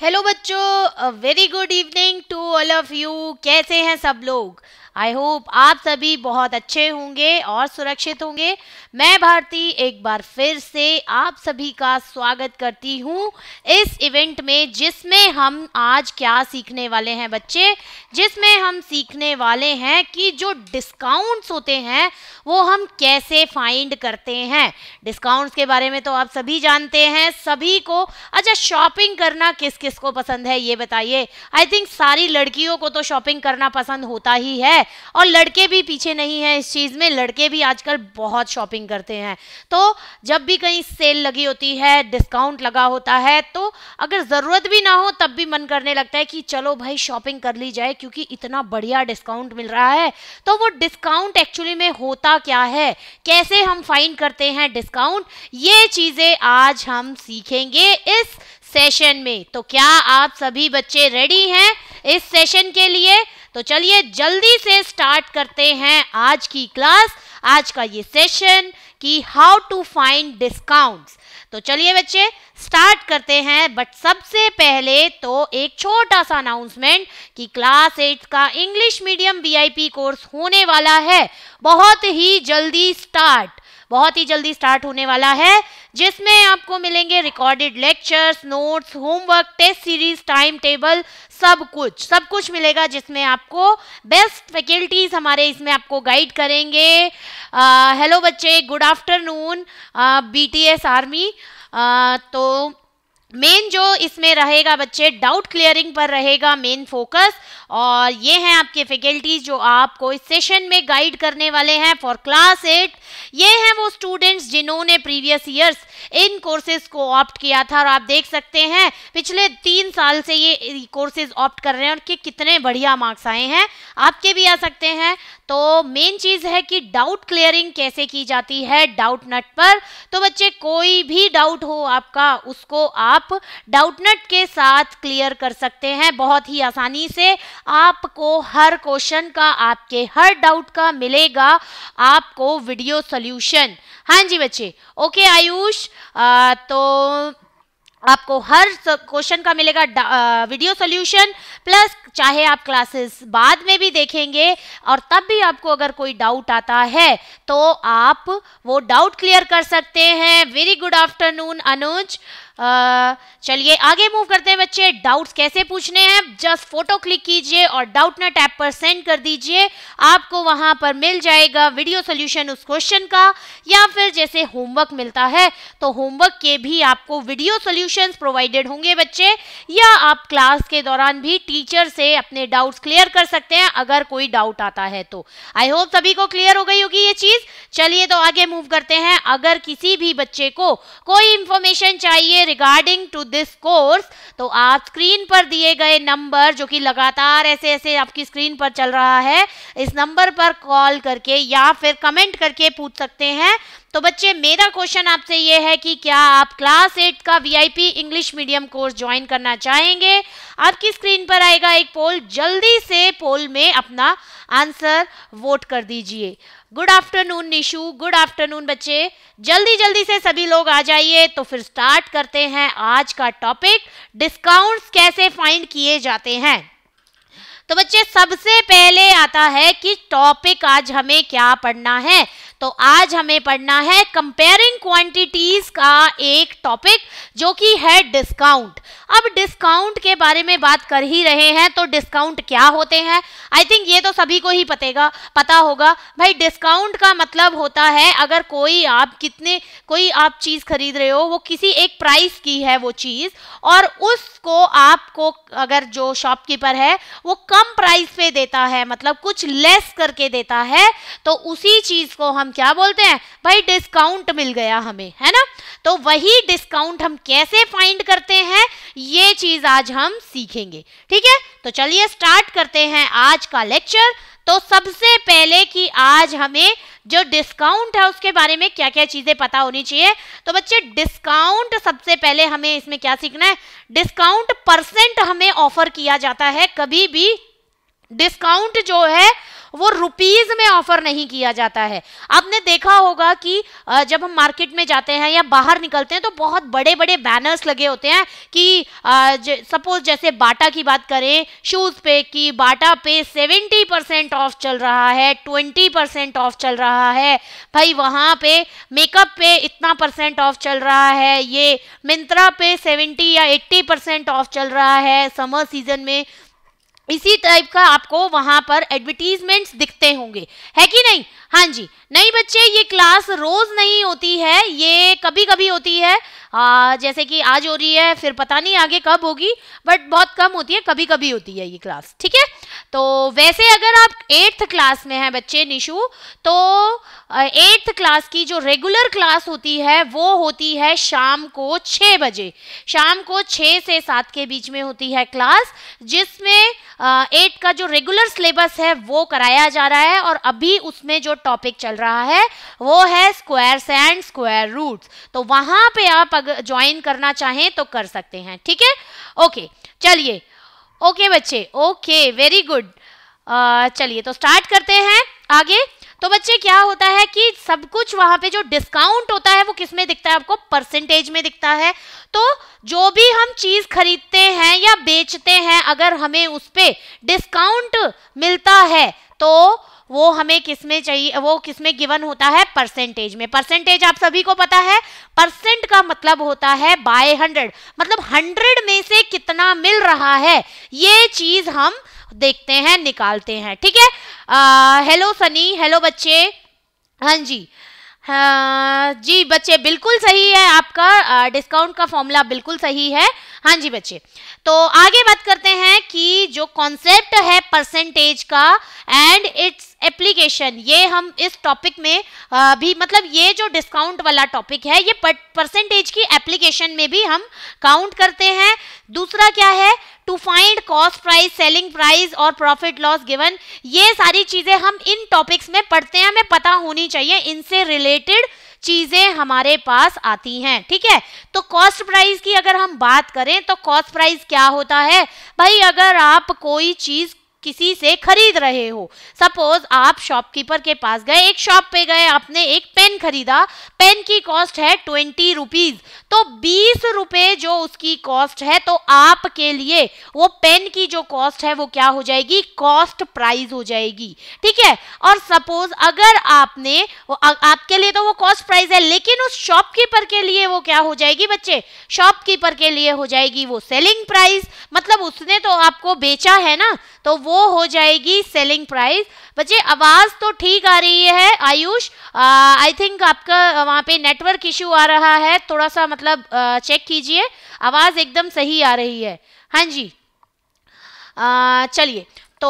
Hello बच्चों very good evening to all of you कैसे हैं सब लोग आई होप आप सभी बहुत अच्छे होंगे और सुरक्षित होंगे मैं भारती एक बार फिर से आप सभी का स्वागत करती हूँ इस इवेंट में जिसमें हम आज क्या सीखने वाले हैं बच्चे जिसमें हम सीखने वाले हैं कि जो डिस्काउंट्स होते हैं वो हम कैसे फाइंड करते हैं डिस्काउंट्स के बारे में तो आप सभी जानते हैं सभी को अच्छा शॉपिंग करना किस किस को पसंद है ये बताइए आई थिंक सारी लड़कियों को तो शॉपिंग करना पसंद होता ही है और लड़के भी पीछे नहीं है इस चीज़ में लड़के भी आजकल बहुत शॉपिंग करते हैं तो जब भी कहीं सेल लगी होती है डिस्काउंट लगा होता है तो अगर ज़रूरत भी ना हो तब भी मन करने लगता है कि चलो भाई शॉपिंग कर ली जाए क्योंकि इतना बढ़िया डिस्काउंट मिल रहा है तो वो डिस्काउंट एक्चुअली में होता क्या है कैसे हम फाइन करते हैं डिस्काउंट ये चीज़ें आज हम सीखेंगे इस सेशन में तो क्या आप सभी बच्चे रेडी हैं इस सेशन के लिए तो चलिए जल्दी से स्टार्ट करते हैं आज की क्लास आज का ये सेशन कि हाउ टू फाइंड डिस्काउंट्स तो चलिए बच्चे स्टार्ट करते हैं बट सबसे पहले तो एक छोटा सा अनाउंसमेंट कि क्लास एट का इंग्लिश मीडियम वीआईपी कोर्स होने वाला है बहुत ही जल्दी स्टार्ट बहुत ही जल्दी स्टार्ट होने वाला है जिसमें आपको मिलेंगे recorded lectures notes homework test series time table सब कुछ सब कुछ मिलेगा जिसमें आपको बेस्ट फैकल्टीज हमारे इसमें आपको गाइड करेंगे हेलो बच्चे गुड आफ्टरनून टी आर्मी आ, तो मेन जो इसमें रहेगा बच्चे डाउट क्लियरिंग पर रहेगा मेन फोकस और ये हैं आपके फैकल्टीज जो आपको इस सेशन में गाइड करने वाले हैं फॉर क्लास एट ये हैं वो स्टूडेंट्स जिन्होंने प्रीवियस ईयर्स इन कोर्सेज को ऑप्ट किया था और आप देख सकते हैं पिछले तीन साल से ये कोर्सेज ऑप्ट कर रहे हैं और कि कितने बढ़िया मार्क्स आए हैं आपके भी आ सकते हैं तो मेन चीज है कि डाउट क्लियरिंग कैसे की जाती है डाउट नट पर तो बच्चे कोई भी डाउट हो आपका उसको आप डाउट नट के साथ क्लियर कर सकते हैं बहुत ही आसानी से आपको हर क्वेश्चन का आपके हर डाउट का मिलेगा आपको वीडियो सोल्यूशन हाँ जी बच्चे ओके आयुष तो आपको हर क्वेश्चन का मिलेगा वीडियो सोल्यूशन प्लस चाहे आप क्लासेस बाद में भी देखेंगे और तब भी आपको अगर कोई डाउट आता है तो आप वो डाउट क्लियर कर सकते हैं वेरी गुड आफ्टरनून अनुज चलिए आगे मूव करते हैं बच्चे डाउट्स कैसे पूछने हैं जस्ट फोटो क्लिक कीजिए और डाउट नट ऐप पर सेंड कर दीजिए आपको वहां पर मिल जाएगा वीडियो सोल्यूशन उस क्वेश्चन का या फिर जैसे होमवर्क मिलता है तो होमवर्क के भी आपको वीडियो सोल्यूशन प्रोवाइडेड होंगे बच्चे या आप क्लास के दौरान भी टीचर से अपने डाउट्स क्लियर कर सकते हैं अगर कोई डाउट आता है तो आई होप सभी को क्लियर हो गई होगी ये चीज चलिए तो आगे मूव करते हैं अगर किसी भी बच्चे को कोई इंफॉर्मेशन चाहिए रिगार्डिंग टू दिस कोर्स तो आप स्क्रीन पर दिए गए नंबर जो कि लगातार ऐसे ऐसे आपकी स्क्रीन पर चल रहा है इस नंबर पर कॉल करके या फिर कमेंट करके पूछ सकते हैं तो बच्चे मेरा क्वेश्चन आपसे ये है कि क्या आप क्लास एट का VIP English medium course join करना चाहेंगे आपकी स्क्रीन पर आएगा एक पोल जल्दी से पोल में अपना आंसर वोट कर दीजिए good afternoon Nishu good afternoon बच्चे जल्दी जल्दी से सभी लोग आ जाइए तो फिर स्टार्ट करते हैं आज का टॉपिक डिस्काउंट्स कैसे फाइंड किए जाते हैं तो बच्चे सबसे पहले आता है कि टॉपिक आज हमें क्या पढ़ना है तो आज हमें पढ़ना है कंपेयरिंग क्वांटिटीज का एक टॉपिक जो कि है डिस्काउंट अब डिस्काउंट के बारे में बात कर ही रहे हैं तो डिस्काउंट क्या होते हैं आई थिंक ये तो सभी को ही पतेगा पता होगा भाई डिस्काउंट का मतलब होता है अगर कोई आप कितने कोई आप चीज़ खरीद रहे हो वो किसी एक प्राइस की है वो चीज़ और उसको आपको अगर जो शॉपकीपर है वो कम प्राइस पे देता है मतलब कुछ लेस करके देता है तो उसी चीज़ को हम हम क्या बोलते हैं भाई डिस्काउंट मिल गया हमें है ना तो वही डिस्काउंट हम कैसे फाइंड करते हैं ये चीज आज हम सीखेंगे ठीक है तो चलिए स्टार्ट करते हैं आज का लेक्चर तो सबसे पहले कि आज हमें जो डिस्काउंट है उसके बारे में क्या क्या चीज़ें पता होनी चाहिए तो बच्चे डिस्काउंट सबसे पहले हमें इसमें क्या सीखना है डिस्काउंट परसेंट हमें ऑफर किया जाता है कभी भी डिस्काउंट जो है वो रुपीज में ऑफर नहीं किया जाता है आपने देखा होगा कि जब हम मार्केट में जाते हैं या बाहर निकलते हैं तो बहुत बड़े बड़े बैनर्स लगे होते हैं कि सपोज जैसे बाटा की बात करें शूज पे कि बाटा पे सेवेंटी परसेंट ऑफ चल रहा है ट्वेंटी परसेंट ऑफ चल रहा है भाई वहाँ पे मेकअप पे इतना परसेंट ऑफ चल रहा है ये मिंत्रा पे सेवेंटी या एट्टी परसेंट ऑफ चल रहा है समर सीजन में इसी टाइप का आपको वहां पर एडवर्टीजमेंट्स दिखते होंगे है कि नहीं हाँ जी नहीं बच्चे ये क्लास रोज नहीं होती है ये कभी कभी होती है आ, जैसे कि आज हो रही है फिर पता नहीं आगे कब होगी बट बहुत कम होती है कभी कभी होती है ये क्लास ठीक है तो वैसे अगर आप एट्थ क्लास में हैं बच्चे निशु तो एट्थ क्लास की जो रेगुलर क्लास होती है वो होती है शाम को छः बजे शाम को छः से सात के बीच में होती है क्लास जिसमें एट का जो रेगुलर सिलेबस है वो कराया जा रहा है और अभी उसमें जो टॉपिक चल रहा है वो है स्क्वायर्स एंड स्क्वायर रूट्स तो वहां पे आप अगर ज्वाइन करना चाहें तो कर सकते हैं ठीक है ओके चलिए ओके बच्चे ओके वेरी गुड चलिए तो स्टार्ट करते हैं आगे तो बच्चे क्या होता है कि सब कुछ वहां पे जो डिस्काउंट होता है वो किस में दिखता है आपको परसेंटेज में दिखता है तो जो भी हम चीज खरीदते हैं या बेचते हैं अगर हमें उस पर डिस्काउंट मिलता है तो वो हमें किस में चाहिए वो किसमें गिवन होता है परसेंटेज में परसेंटेज आप सभी को पता है परसेंट का मतलब होता है बाय हंड्रेड मतलब हंड्रेड में से कितना मिल रहा है ये चीज हम देखते हैं निकालते हैं ठीक है हेलो सनी हेलो बच्चे हाँ जी हाँ, जी बच्चे बिल्कुल सही है आपका डिस्काउंट का फॉर्मूला बिल्कुल सही है हाँ जी बच्चे तो आगे बात करते हैं कि जो कॉन्सेप्ट है परसेंटेज का एंड इट्स एप्लीकेशन ये हम इस टॉपिक में भी मतलब ये जो डिस्काउंट वाला टॉपिक है ये परसेंटेज की एप्लीकेशन में भी हम काउंट करते हैं दूसरा क्या है to find cost price selling price और प्रॉफिट लॉस गिवन ये सारी चीज़ें हम इन टॉपिक्स में पढ़ते हैं हमें पता होनी चाहिए इनसे रिलेटेड चीज़ें हमारे पास आती हैं ठीक है तो कॉस्ट प्राइस की अगर हम बात करें तो कॉस्ट प्राइस क्या होता है भाई अगर आप कोई चीज़ किसी से खरीद रहे हो सपोज आप शॉपकीपर के पास गए एक शॉप पे गए आपने एक पेन खरीदा पेन की कॉस्ट है ट्वेंटी रुपीज तो बीस रुपए जो उसकी कॉस्ट है तो आपके लिए वो पेन की जो कॉस्ट है वो क्या हो जाएगी कॉस्ट प्राइस हो जाएगी ठीक है और सपोज अगर आपने आपके लिए तो वो कॉस्ट प्राइस है लेकिन उस शॉपकीपर के लिए वो क्या हो जाएगी बच्चे शॉपकीपर के लिए हो जाएगी वो सेलिंग प्राइस मतलब उसने तो आपको बेचा है ना तो वो वो हो जाएगी सेलिंग प्राइस बच्चे आवाज़ तो ठीक आ रही है आयुष आई थिंक आपका वहाँ पे नेटवर्क इशू आ रहा है थोड़ा सा मतलब आ, चेक कीजिए आवाज़ एकदम सही आ रही है हाँ जी चलिए तो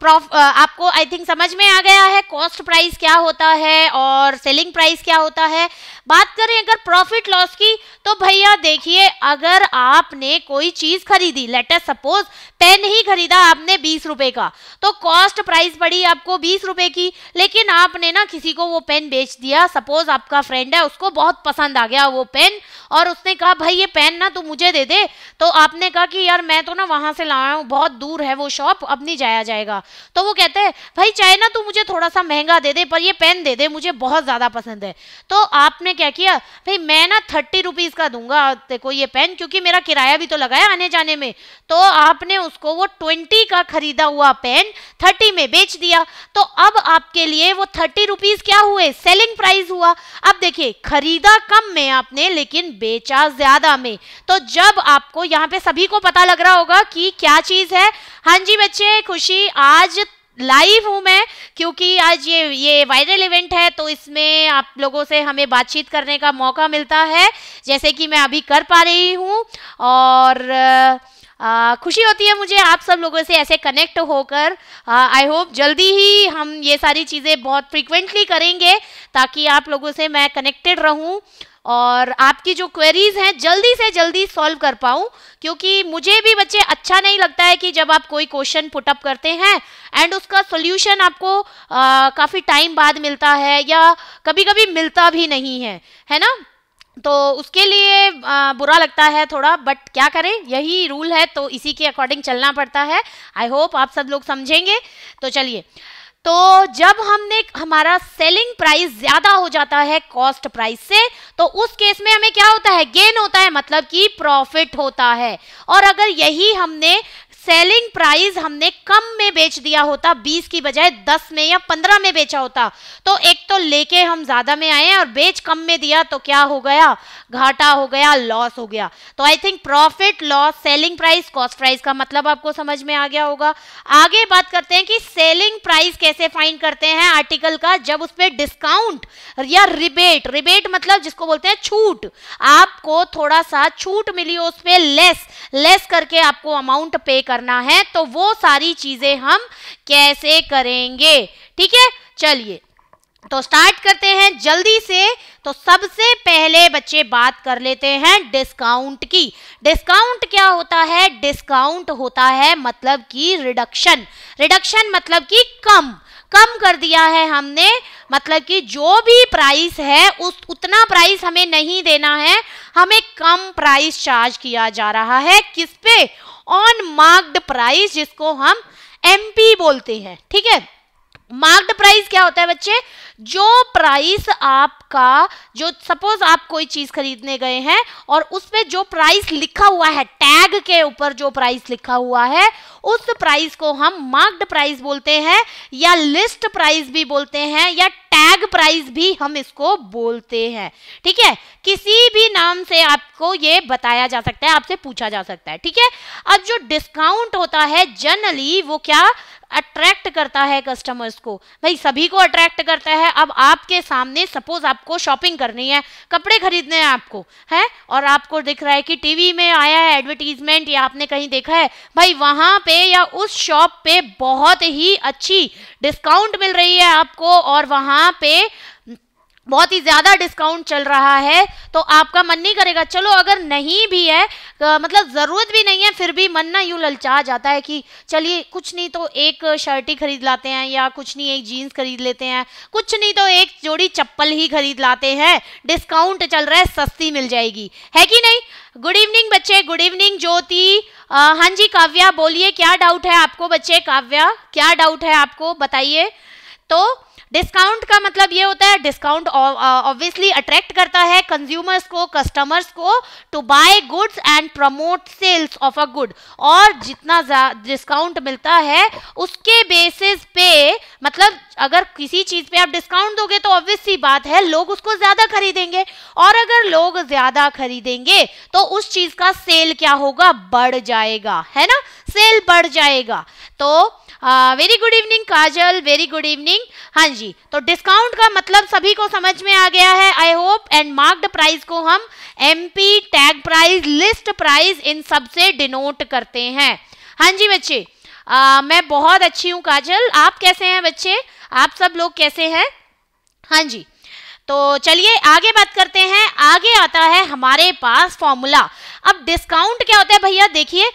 प्रॉफ आपको आई थिंक समझ में आ गया है कॉस्ट प्राइस क्या होता है और सेलिंग प्राइस क्या होता है बात करें अगर प्रॉफिट लॉस की तो भैया देखिए अगर आपने कोई चीज़ खरीदी लेटर सपोज पेन ही खरीदा आपने बीस रुपए का तो कॉस्ट प्राइस पड़ी आपको बीस रुपए की लेकिन आपने ना किसी को वो पेन बेच दिया सपोज आपका फ्रेंड है उसको बहुत पसंद आ गया वो पेन और उसने कहा भाई ये पेन ना तू मुझे दे दे तो आपने कहा कि यार मैं तो ना वहाँ से लाया हूँ बहुत दूर है वो शॉप अब नहीं जाया जाएगा तो वो कहते हैं भाई चाहे ना तू मुझे थोड़ा सा महंगा दे दे पर ये पेन दे दे मुझे बहुत ज़्यादा पसंद है तो आपने क्या किया भाई मैं ना थर्टी रुपीज़ का दूंगा देखो ये पेन क्योंकि मेरा किराया भी तो लगाया आने जाने में तो आपने उसको वो ट्वेंटी का खरीदा हुआ पेन थर्टी में बेच दिया तो अब आपके लिए वो थर्टी रुपीज़ क्या हुए सेलिंग प्राइस हुआ अब देखिए खरीदा कम में आपने लेकिन बेचा ज़्यादा में तो जब आपको यहाँ पे सभी को पता लग रहा होगा कि क्या चीज़ है हाँ जी बच्चे खुशी आज लाइव हूं मैं क्योंकि आज ये ये वायरल इवेंट है तो इसमें आप लोगों से हमें बातचीत करने का मौका मिलता है जैसे कि मैं अभी कर पा रही हूं और आ, खुशी होती है मुझे आप सब लोगों से ऐसे कनेक्ट होकर आई होप जल्दी ही हम ये सारी चीज़ें बहुत फ्रिक्वेंटली करेंगे ताकि आप लोगों से मैं कनेक्टेड रहूं और आपकी जो क्वेरीज हैं जल्दी से जल्दी सॉल्व कर पाऊँ क्योंकि मुझे भी बच्चे अच्छा नहीं लगता है कि जब आप कोई क्वेश्चन पुटअप करते हैं एंड उसका सोल्यूशन आपको काफ़ी टाइम बाद मिलता है या कभी कभी मिलता भी नहीं है है ना तो उसके लिए बुरा लगता है थोड़ा बट क्या करें यही रूल है तो इसी के अकॉर्डिंग चलना पड़ता है आई होप आप सब लोग समझेंगे तो चलिए तो जब हमने हमारा सेलिंग प्राइस ज्यादा हो जाता है कॉस्ट प्राइस से तो उस केस में हमें क्या होता है गेन होता है मतलब कि प्रॉफिट होता है और अगर यही हमने सेलिंग प्राइस हमने कम में बेच दिया होता 20 की बजाय 10 में या 15 में बेचा होता तो एक तो लेके हम ज्यादा में आए और बेच कम में दिया तो क्या हो गया घाटा हो गया लॉस हो गया तो I think profit loss selling price cost price का मतलब आपको समझ में आ गया होगा आगे बात करते हैं कि सेलिंग प्राइस कैसे फाइन करते हैं आर्टिकल का जब उस पर डिस्काउंट या रिबेट रिबेट मतलब जिसको बोलते हैं छूट आपको थोड़ा सा छूट मिली उस पर लेस लेस करके आपको अमाउंट पे कर करना है तो वो सारी चीज़ें हम कैसे करेंगे ठीक है चलिए तो स्टार्ट करते हैं जल्दी से तो सबसे पहले बच्चे बात कर लेते हैं डिस्काउंट की डिस्काउंट क्या होता है डिस्काउंट होता है मतलब कि रिडक्शन रिडक्शन मतलब कि कम कम कर दिया है हमने मतलब कि जो भी प्राइस है उस उतना प्राइस हमें नहीं देना है हमें कम प्राइस चार्ज किया जा रहा है किस पे ऑन मार्क्ड प्राइस जिसको हम एमपी बोलते हैं ठीक है मार्क्ड प्राइस क्या होता है बच्चे जो प्राइस आपका जो सपोज आप कोई चीज खरीदने गए हैं और उसमें जो प्राइस लिखा हुआ है टैग के ऊपर जो प्राइस लिखा हुआ है उस प्राइस को हम मार्क्ड प्राइस बोलते हैं या लिस्ट प्राइस भी बोलते हैं या टैग प्राइस भी हम इसको बोलते हैं ठीक है किसी भी नाम से आपको ये बताया जा सकता है आपसे पूछा जा सकता है ठीक है अब जो डिस्काउंट होता है जनरली वो क्या अट्रैक्ट करता है कस्टमर्स को भाई सभी को अट्रैक्ट करता है अब आपके सामने सपोज आपको शॉपिंग करनी है कपड़े खरीदने हैं आपको है और आपको दिख रहा है कि टीवी में आया है एडवर्टीजमेंट या आपने कहीं देखा है भाई वहां पे या उस शॉप पे बहुत ही अच्छी डिस्काउंट मिल रही है आपको और वहां यहाँ पे बहुत ही ज़्यादा डिस्काउंट चल रहा है तो आपका मन नहीं करेगा चलो अगर नहीं भी है मतलब ज़रूरत भी नहीं है फिर भी मन ना यूँ ललचा जाता है कि चलिए कुछ नहीं तो एक शर्ट ही खरीद लाते हैं या कुछ नहीं एक जीन्स खरीद लेते हैं कुछ नहीं तो एक जोड़ी चप्पल ही खरीद लाते हैं डिस्काउंट चल रहा है सस्ती मिल जाएगी है कि नहीं गुड इवनिंग बच्चे गुड इवनिंग ज्योति हाँ जी काव्या बोलिए क्या डाउट है आपको बच्चे काव्या क्या डाउट है आपको बताइए तो डिस्काउंट का मतलब ये होता है डिस्काउंट ऑब्वियसली अट्रैक्ट करता है कंज्यूमर्स को कस्टमर्स को to buy goods and promote sales of a good और जितना डिस्काउंट मिलता है उसके बेसिस पे मतलब अगर किसी चीज पे आप डिस्काउंट दोगे तो ऑब्वियसली बात है लोग उसको ज्यादा खरीदेंगे और अगर लोग ज्यादा खरीदेंगे तो उस चीज का सेल क्या होगा बढ़ जाएगा है ना सेल बढ़ जाएगा तो very good evening Kajal very good evening हाँ जी तो डिस्काउंट का मतलब सभी को समझ में आ गया है I hope and marked price को हम M tag price list price इन सबसे डिनोट करते हैं हाँ जी बच्चे आ, मैं बहुत अच्छी हूँ काजल आप कैसे हैं बच्चे आप सब लोग कैसे हैं हाँ जी तो चलिए आगे बात करते हैं आगे आता है हमारे पास फॉर्मूला अब डिस्काउंट क्या होता है भैया देखिए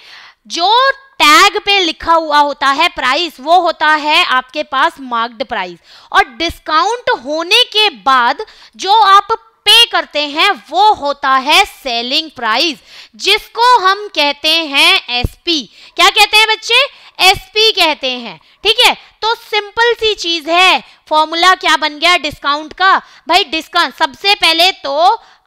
जो टैग पे लिखा हुआ होता है प्राइस वो होता है आपके पास मार्क्ड प्राइस और डिस्काउंट होने के बाद जो आप पे करते हैं वो होता है सेलिंग प्राइस जिसको हम कहते हैं एसपी क्या कहते हैं बच्चे एसपी कहते हैं ठीक है तो सिंपल सी चीज है फॉर्मूला क्या बन गया डिस्काउंट का भाई डिस्काउंट सबसे पहले तो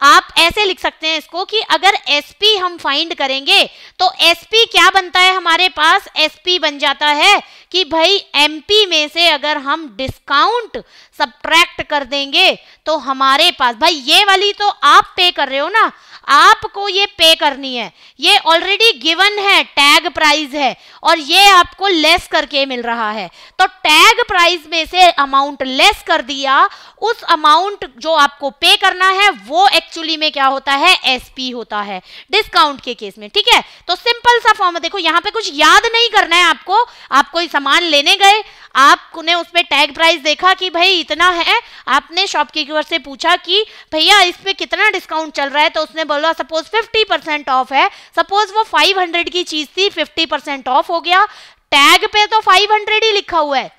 आप ऐसे लिख सकते हैं इसको कि अगर sp हम फाइंड करेंगे तो sp क्या बनता है हमारे पास sp बन जाता है कि भाई mp में से अगर हम डिस्काउंट सब्ट्रैक्ट कर देंगे तो हमारे पास भाई ये वाली तो आप पे कर रहे हो ना आपको ये पे करनी है ये ऑलरेडी गिवन है टैग प्राइस है और ये आपको लेस करके मिल रहा है तो टैग प्राइस में से अमाउंट लेस कर दिया उस अमाउंट जो आपको पे करना है वो एक्चुअली में क्या होता है एसपी होता है डिस्काउंट के केस में ठीक है तो सिंपल सा फॉर्म देखो यहाँ पे कुछ याद नहीं करना है आपको आपको सामान लेने गए आपने उस पर टैग प्राइस देखा कि भाई इतना है आपने शॉपकीपर से पूछा कि भैया इस पर कितना डिस्काउंट चल रहा है तो उसने बोला सपोज फिफ्टी परसेंट ऑफ है सपोज वो फाइव हंड्रेड की चीज़ थी फिफ्टी परसेंट ऑफ हो गया टैग पे तो फाइव हंड्रेड ही लिखा हुआ है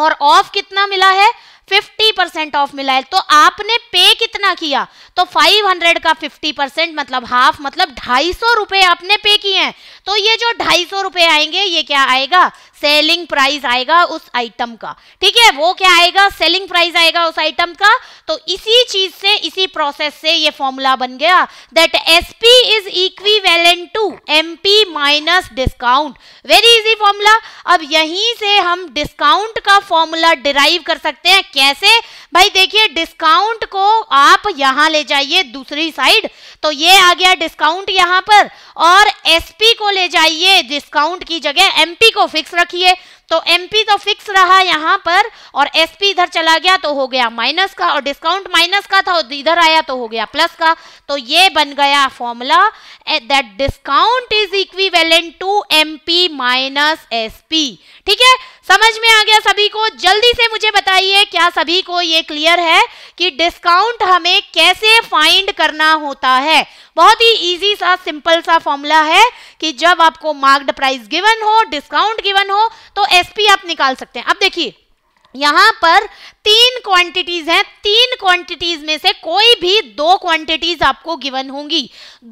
और ऑफ कितना मिला है 50 परसेंट ऑफ मिला है तो आपने पे कितना किया तो 500 का 50 परसेंट मतलब हाफ मतलब ढाई सौ रुपए आपने पे किए हैं तो ये जो ढाई सौ रुपए आएंगे ये क्या आएगा सेलिंग प्राइस आएगा उस आइटम का ठीक है वो क्या आएगा सेलिंग प्राइस आएगा उस आइटम का तो इसी चीज से इसी प्रोसेस से ये फॉर्मूला बन गया that S P is equivalent to M P minus discount very easy formula अब यहीं से हम डिस्काउंट का फॉर्मूला डिराइव कर सकते हैं कैसे भाई देखिए डिस्काउंट को आप यहां ले जाइए दूसरी साइड तो ये आ गया डिस्काउंट यहां पर और एसपी को ले जाइए डिस्काउंट की जगह एमपी को फिक्स रखिए तो एमपी तो फिक्स रहा यहां पर और एसपी इधर चला गया तो हो गया माइनस का और डिस्काउंट माइनस का था और इधर आया तो हो गया प्लस का तो ये बन गया formula that discount is equal to MP minus SP ठीक है समझ में आ गया सभी को जल्दी से मुझे बताइए क्या सभी को ये क्लियर है कि डिस्काउंट हमें कैसे फाइंड करना होता है बहुत ही इजी सा सिंपल सा फॉर्मूला है कि जब आपको मार्क्ड प्राइस गिवन हो डिस्काउंट गिवन हो तो एसपी आप निकाल सकते हैं अब देखिए यहां पर तीन क्वांटिटीज हैं तीन क्वांटिटीज में से कोई भी दो क्वांटिटीज आपको गिवन होंगी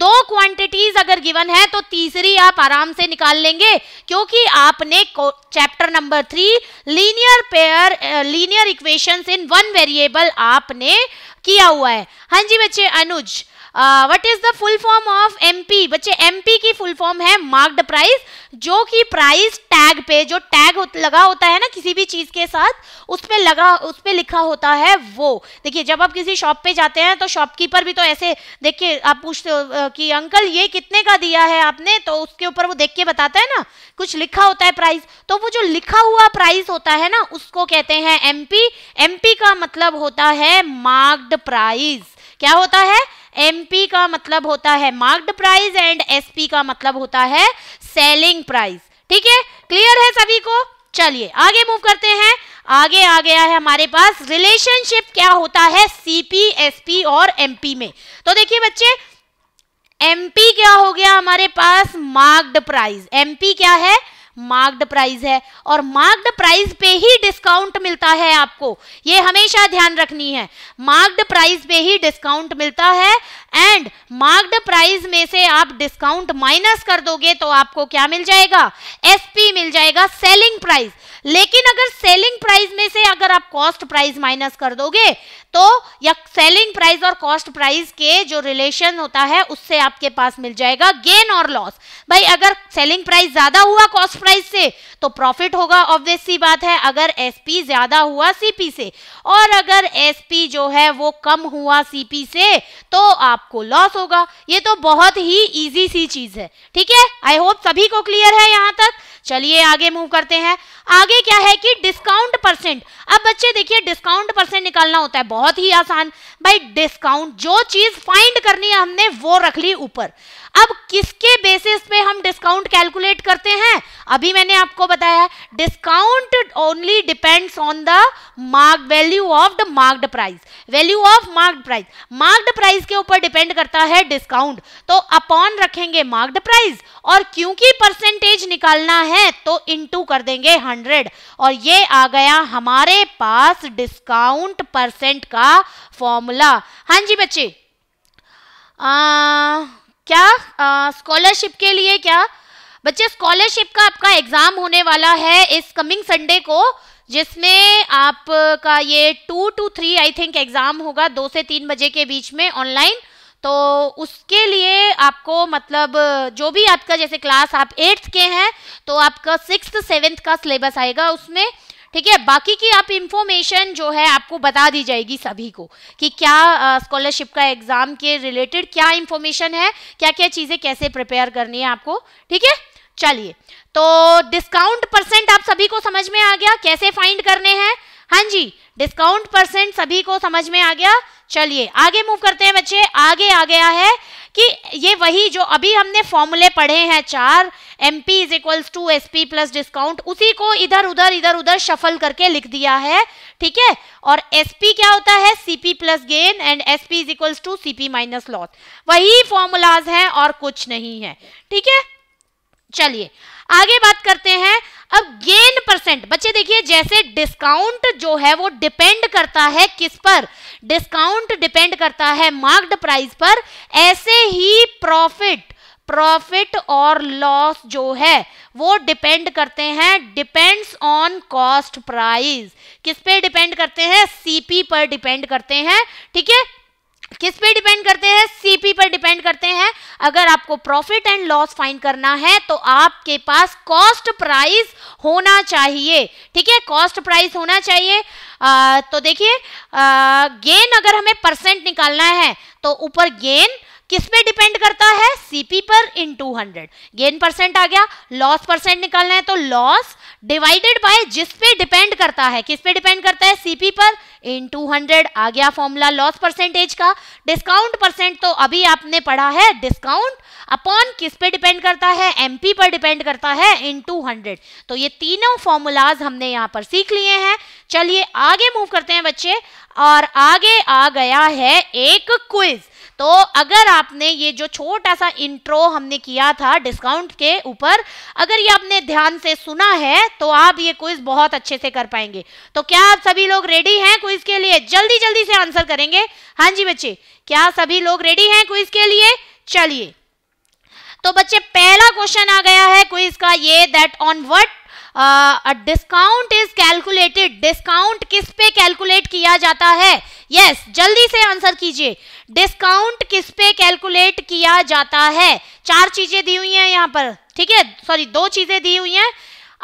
दो क्वांटिटीज अगर गिवन है तो तीसरी आप आराम से निकाल लेंगे क्योंकि आपने chapter number three linear pair linear equations in one variable आपने किया हुआ है हाँ जी बच्चे Anuj what is the full form of MP बच्चे एमपी की फुल फॉर्म है मार्क्ड प्राइस जो कि प्राइस टैग पे जो टैग लगा होता है ना किसी भी चीज के साथ उस पर लगा उस पर लिखा होता है वो देखिए जब आप किसी शॉप पे जाते हैं तो शॉपकीपर भी तो ऐसे देखिए आप पूछते हो कि अंकल ये कितने का दिया है आपने तो उसके ऊपर वो देख के बताता है ना कुछ लिखा होता है प्राइस तो वो जो लिखा हुआ प्राइस होता है ना उसको कहते हैं एमपी एमपी का मतलब होता है मार्क्ड प्राइस क्या होता है एमपी का मतलब होता है मार्क्ड प्राइस एंड एसपी का मतलब होता है सेलिंग प्राइस ठीक है क्लियर है सभी को चलिए आगे मूव करते हैं आगे आ गया है हमारे पास रिलेशनशिप क्या होता है सीपी एसपी और एमपी में तो देखिए बच्चे एमपी क्या हो गया हमारे पास मार्क्ड प्राइस एमपी क्या है मार्क्ड प्राइस है और मार्क्ड प्राइस पे ही डिस्काउंट मिलता है आपको ये हमेशा ध्यान रखनी है मार्क्ड प्राइस पे ही डिस्काउंट मिलता है एंड मार्क्ड प्राइस में से आप डिस्काउंट माइनस कर दोगे तो आपको क्या मिल जाएगा एसपी मिल जाएगा सेलिंग प्राइस लेकिन अगर सेलिंग प्राइस में से अगर आप कॉस्ट प्राइस माइनस कर दोगे तो या सेलिंग प्राइस और कॉस्ट प्राइस के जो रिलेशन होता है उससे आपके पास मिल जाएगा गेन और लॉस भाई अगर सेलिंग प्राइस ज्यादा हुआ कॉस्ट प्राइस से तो प्रॉफिट होगा ऑब्वियस सी बात है अगर एसपी ज्यादा हुआ सीपी से और अगर एसपी जो है वो कम हुआ सीपी से तो आपको लॉस होगा ये तो बहुत ही इजी सी चीज है ठीक है आई होप सभी को क्लियर है यहां तक चलिए आगे मूव करते हैं आगे क्या है कि डिस्काउंट परसेंट अब बच्चे देखिए डिस्काउंट परसेंट निकालना होता है बहुत ही आसान भाई डिस्काउंट जो चीज फाइंड करनी है हमने वो रख ली ऊपर अब किसके बेसिस पे हम डिस्काउंट कैलकुलेट करते हैं अभी मैंने आपको बताया discount only depends on the mark value of the marked price value of marked price marked price के ऊपर डिपेंड करता है डिस्काउंट तो अपॉन रखेंगे मार्क्ड प्राइस और क्योंकि परसेंटेज निकालना है तो इनटू कर देंगे हंड्रेड और ये आ गया हमारे पास डिस्काउंट परसेंट का फॉर्मूला हाँ जी बच्चे आ, क्या स्कॉलरशिप के लिए क्या बच्चे स्कॉलरशिप का आपका एग्जाम होने वाला है इस कमिंग संडे को जिसमें आपका ये two two three I think exam होगा दो से तीन बजे के बीच में ऑनलाइन तो उसके लिए आपको मतलब जो भी आपका जैसे क्लास आप एट्थ के हैं तो आपका सिक्स सेवेंथ का सिलेबस आएगा उसमें ठीक है बाकी की आप इंफॉर्मेशन जो है आपको बता दी जाएगी सभी को कि क्या स्कॉलरशिप का एग्जाम के रिलेटेड क्या इंफॉर्मेशन है क्या क्या चीज़ें कैसे प्रिपेयर करनी है आपको ठीक है चलिए तो डिस्काउंट परसेंट आप सभी को समझ में आ गया कैसे फाइंड करने हैं हाँ जी डिस्काउंट परसेंट सभी को समझ में आ गया चलिए आगे मूव करते हैं बच्चे आगे आ गया है कि ये वही जो अभी हमने फॉर्मूले पढ़े हैं चार M P is equals to S P plus discount उसी को इधर उधर इधर उधर शफल करके लिख दिया है ठीक है और एस पी क्या होता है CP plus gain and S P is equals to C P minus loss वही फॉर्मूलाज हैं और कुछ नहीं है ठीक है चलिए आगे बात करते हैं अब गेन परसेंट बच्चे देखिए जैसे डिस्काउंट जो है वो डिपेंड करता है किस पर डिस्काउंट डिपेंड करता है मार्क्ड प्राइस पर ऐसे ही प्रॉफिट प्रॉफिट और लॉस जो है वो डिपेंड करते हैं डिपेंड्स ऑन कॉस्ट प्राइस किस पे डिपेंड करते हैं सीपी पर डिपेंड करते हैं ठीक है किस पे डिपेंड करते हैं सीपी पर डिपेंड करते हैं अगर आपको प्रॉफिट एंड लॉस फाइंड करना है तो आपके पास कॉस्ट प्राइस होना चाहिए ठीक है कॉस्ट प्राइस होना चाहिए आ, तो देखिए गेन अगर हमें परसेंट निकालना है तो ऊपर गेन किस पे डिपेंड करता है सीपी पर into hundred gain percent आ गया लॉस परसेंट निकालना है तो लॉस डिवाइडेड बाय जिस पे डिपेंड करता है किस पे डिपेंड करता है सीपी पर इन टू हंड्रेड आ गया फॉर्मूला लॉस परसेंटेज का डिस्काउंट परसेंट तो अभी आपने पढ़ा है डिस्काउंट अपॉन किस पे डिपेंड करता है एमपी पर डिपेंड करता है इन टू हंड्रेड तो ये तीनों फॉर्मूलाज हमने यहाँ पर सीख लिए हैं चलिए आगे मूव करते हैं बच्चे और आगे आ गया है एक क्विज़ तो अगर आपने ये जो छोटा सा इंट्रो हमने किया था डिस्काउंट के ऊपर अगर ये आपने ध्यान से सुना है तो आप ये क्विज बहुत अच्छे से कर पाएंगे तो क्या आप सभी लोग रेडी हैं क्विज के लिए जल्दी जल्दी से आंसर करेंगे हाँ जी बच्चे क्या सभी लोग रेडी हैं क्विज के लिए चलिए तो बच्चे पहला क्वेश्चन आ गया है क्विज का ये that on what discount is calculated discount किस पे कैलकुलेट किया जाता है यस yes, जल्दी से आंसर कीजिए डिस्काउंट किस पे कैलकुलेट किया जाता है चार चीजें दी हुई हैं यहाँ पर ठीक है सॉरी दो चीजें दी हुई हैं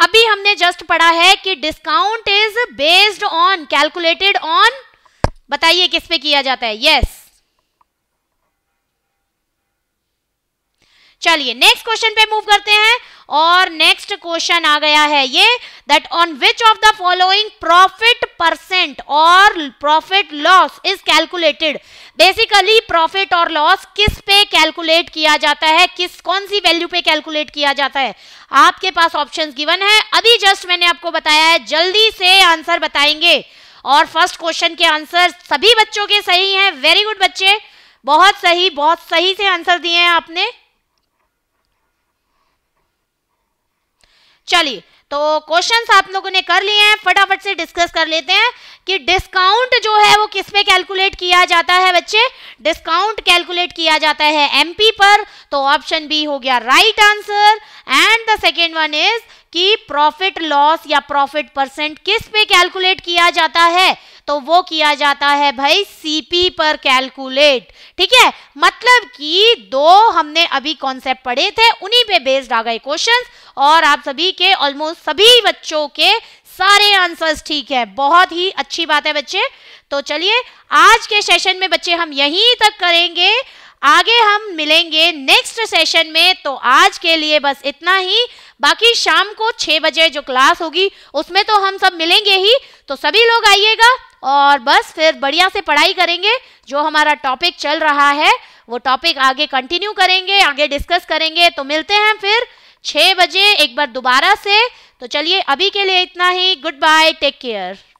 अभी हमने जस्ट पढ़ा है कि discount is based on calculated on बताइए किस पे किया जाता है यस yes. चलिए नेक्स्ट क्वेश्चन पे मूव करते हैं और नेक्स्ट क्वेश्चन आ गया है ये that on which of the following profit percent और profit loss is calculated basically profit और लॉस किस पे कैलकुलेट किया जाता है किस कौन सी वैल्यू पे कैलकुलेट किया जाता है आपके पास ऑप्शंस गिवन है अभी जस्ट मैंने आपको बताया है जल्दी से आंसर बताएंगे और फर्स्ट क्वेश्चन के आंसर सभी बच्चों के सही हैं वेरी गुड बच्चे बहुत सही बहुत सही से आंसर दिए हैं आपने चलिए तो क्वेश्चंस आप लोगों ने कर लिए हैं फटाफट से डिस्कस कर लेते हैं कि डिस्काउंट जो है वो किस पे कैलकुलेट किया जाता है बच्चे डिस्काउंट कैलकुलेट किया जाता है एमपी पर तो ऑप्शन बी हो गया right answer and the second one is कि प्रॉफिट लॉस या प्रॉफिट परसेंट किस पे कैलकुलेट किया जाता है तो वो किया जाता है भाई सीपी पर कैलकुलेट ठीक है मतलब कि दो हमने अभी कॉन्सेप्ट पढ़े थे उन्हीं पे बेस्ड आ गए क्वेश्चंस और आप सभी के ऑलमोस्ट सभी बच्चों के सारे आंसर्स ठीक है बहुत ही अच्छी बात है बच्चे तो चलिए आज के सेशन में बच्चे हम यहीं तक करेंगे आगे हम मिलेंगे नेक्स्ट सेशन में तो आज के लिए बस इतना ही बाकी शाम को छह बजे जो क्लास होगी उसमें तो हम सब मिलेंगे ही तो सभी लोग आइएगा और बस फिर बढ़िया से पढ़ाई करेंगे जो हमारा टॉपिक चल रहा है वो टॉपिक आगे कंटिन्यू करेंगे आगे डिस्कस करेंगे तो मिलते हैं फिर छः बजे एक बार दोबारा से तो चलिए अभी के लिए इतना ही गुड बाय टेक केयर